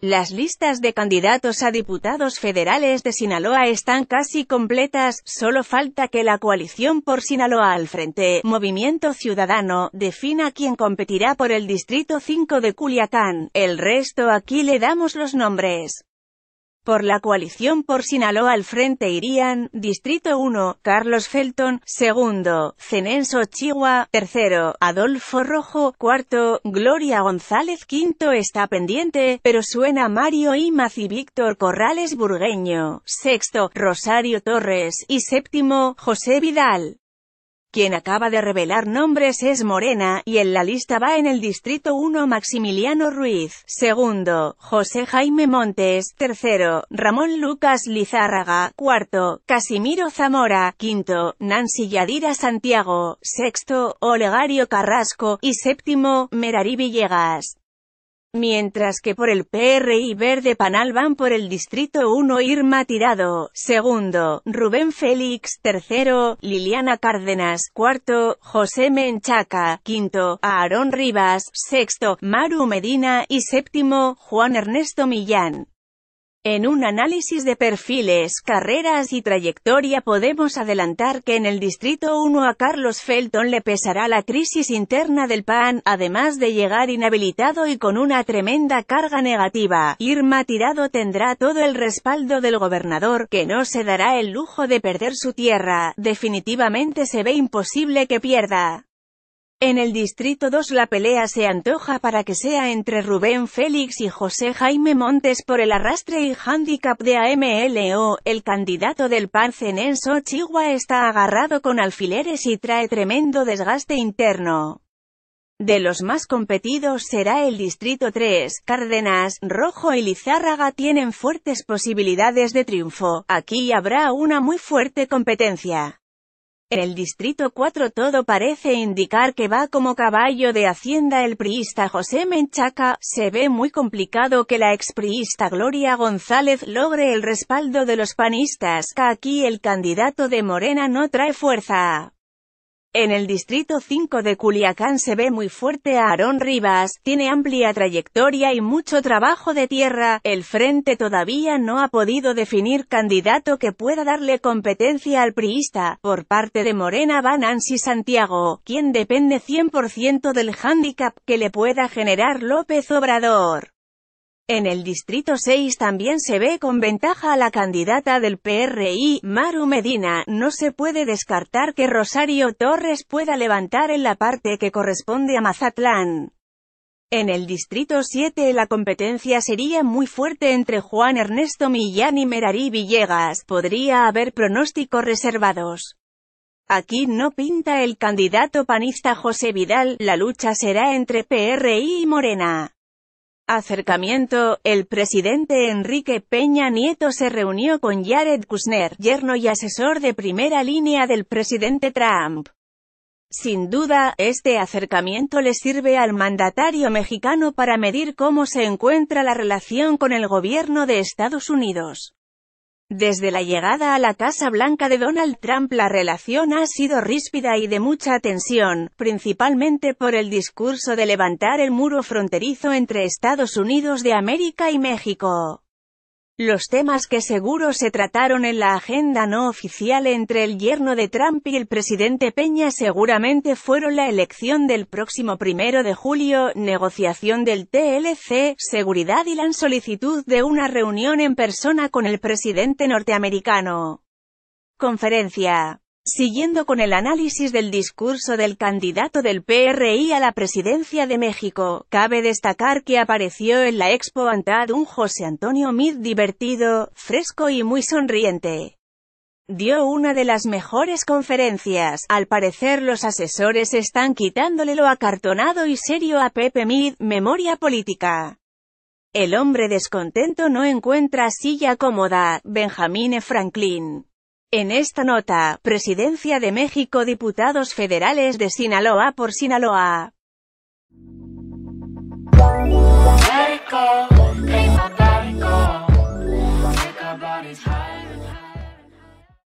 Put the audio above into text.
Las listas de candidatos a diputados federales de Sinaloa están casi completas, solo falta que la coalición por Sinaloa al frente, Movimiento Ciudadano, defina quién competirá por el Distrito 5 de Culiacán, el resto aquí le damos los nombres por la coalición por Sinaloa al frente irían, Distrito 1, Carlos Felton, segundo, Cenenso Chihuahua, tercero, Adolfo Rojo, cuarto, Gloria González, quinto está pendiente, pero suena Mario Imaz y Víctor Corrales Burgueño, sexto, Rosario Torres, y séptimo, José Vidal quien acaba de revelar nombres es Morena, y en la lista va en el Distrito 1 Maximiliano Ruiz, segundo, José Jaime Montes, tercero, Ramón Lucas Lizárraga, cuarto, Casimiro Zamora, quinto, Nancy Yadira Santiago, sexto, Olegario Carrasco, y séptimo, Merari Villegas. Mientras que por el PRI Verde Panal van por el Distrito 1 Irma Tirado, segundo, Rubén Félix, tercero, Liliana Cárdenas, cuarto, José Menchaca, quinto, Aarón Rivas, sexto, Maru Medina y séptimo, Juan Ernesto Millán. En un análisis de perfiles, carreras y trayectoria podemos adelantar que en el Distrito 1 a Carlos Felton le pesará la crisis interna del PAN, además de llegar inhabilitado y con una tremenda carga negativa. Irma Tirado tendrá todo el respaldo del gobernador, que no se dará el lujo de perder su tierra, definitivamente se ve imposible que pierda. En el Distrito 2 la pelea se antoja para que sea entre Rubén Félix y José Jaime Montes por el arrastre y hándicap de AMLO, el candidato del PAN en Chihuahua está agarrado con alfileres y trae tremendo desgaste interno. De los más competidos será el Distrito 3, Cárdenas, Rojo y Lizárraga tienen fuertes posibilidades de triunfo, aquí habrá una muy fuerte competencia. En el Distrito 4 todo parece indicar que va como caballo de Hacienda el priista José Menchaca, se ve muy complicado que la expriista Gloria González logre el respaldo de los panistas, aquí el candidato de Morena no trae fuerza. En el Distrito 5 de Culiacán se ve muy fuerte a Aarón Rivas, tiene amplia trayectoria y mucho trabajo de tierra, el Frente todavía no ha podido definir candidato que pueda darle competencia al priista, por parte de Morena van Nancy Santiago, quien depende 100% del hándicap que le pueda generar López Obrador. En el Distrito 6 también se ve con ventaja a la candidata del PRI, Maru Medina. No se puede descartar que Rosario Torres pueda levantar en la parte que corresponde a Mazatlán. En el Distrito 7 la competencia sería muy fuerte entre Juan Ernesto Millán y Merari Villegas. Podría haber pronósticos reservados. Aquí no pinta el candidato panista José Vidal, la lucha será entre PRI y Morena. Acercamiento, el presidente Enrique Peña Nieto se reunió con Jared Kushner, yerno y asesor de primera línea del presidente Trump. Sin duda, este acercamiento le sirve al mandatario mexicano para medir cómo se encuentra la relación con el gobierno de Estados Unidos. Desde la llegada a la Casa Blanca de Donald Trump la relación ha sido ríspida y de mucha tensión, principalmente por el discurso de levantar el muro fronterizo entre Estados Unidos de América y México. Los temas que seguro se trataron en la agenda no oficial entre el yerno de Trump y el presidente Peña seguramente fueron la elección del próximo primero de julio, negociación del TLC, seguridad y la solicitud de una reunión en persona con el presidente norteamericano. Conferencia Siguiendo con el análisis del discurso del candidato del PRI a la presidencia de México, cabe destacar que apareció en la Expo Antad un José Antonio Mid divertido, fresco y muy sonriente. Dio una de las mejores conferencias, al parecer los asesores están quitándole lo acartonado y serio a Pepe Mid, memoria política. El hombre descontento no encuentra silla cómoda, Benjamin Franklin. En esta nota, Presidencia de México Diputados Federales de Sinaloa por Sinaloa.